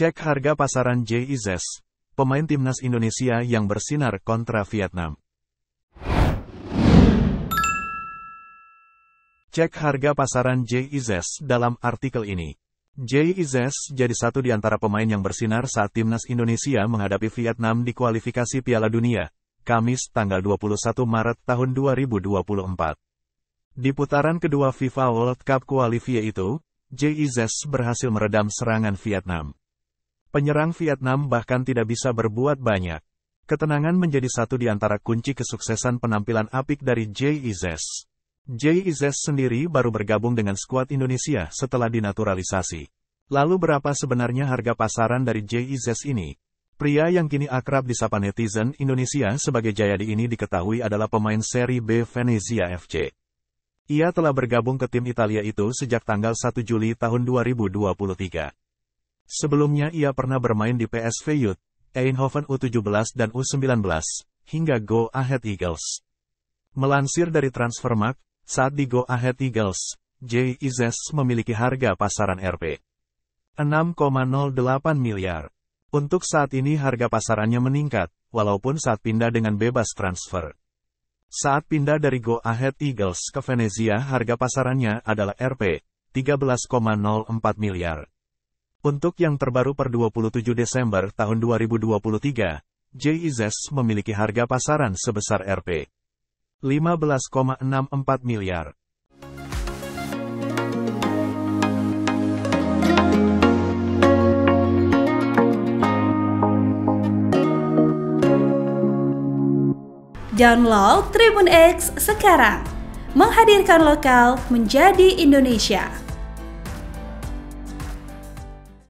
Cek harga pasaran J. pemain timnas Indonesia yang bersinar kontra Vietnam. Cek harga pasaran J. dalam artikel ini. J. jadi satu di antara pemain yang bersinar saat timnas Indonesia menghadapi Vietnam di kualifikasi Piala Dunia, Kamis tanggal 21 Maret tahun 2024. Di putaran kedua FIFA World Cup kualifikasi itu, J. berhasil meredam serangan Vietnam. Penyerang Vietnam bahkan tidak bisa berbuat banyak. Ketenangan menjadi satu di antara kunci kesuksesan penampilan apik dari Jay Izes. Jay Izes sendiri baru bergabung dengan skuad Indonesia setelah dinaturalisasi. Lalu berapa sebenarnya harga pasaran dari Jay Izes ini? Pria yang kini akrab disapa netizen Indonesia sebagai Jayadi ini diketahui adalah pemain seri B Venezia FC. Ia telah bergabung ke tim Italia itu sejak tanggal 1 Juli tahun 2023. Sebelumnya ia pernah bermain di PSV Youth, Eindhoven U17 dan U19, hingga Go Ahead Eagles. Melansir dari Transfermarkt, saat di Go Ahead Eagles, Jay Izes memiliki harga pasaran Rp. 6,08 miliar. Untuk saat ini harga pasarannya meningkat, walaupun saat pindah dengan bebas transfer. Saat pindah dari Go Ahead Eagles ke Venezia harga pasarannya adalah Rp. 13,04 miliar. Untuk yang terbaru per 27 Desember tahun 2023, JIZES memiliki harga pasaran sebesar Rp. 15,64 miliar. Download Tribun X sekarang, menghadirkan lokal menjadi Indonesia.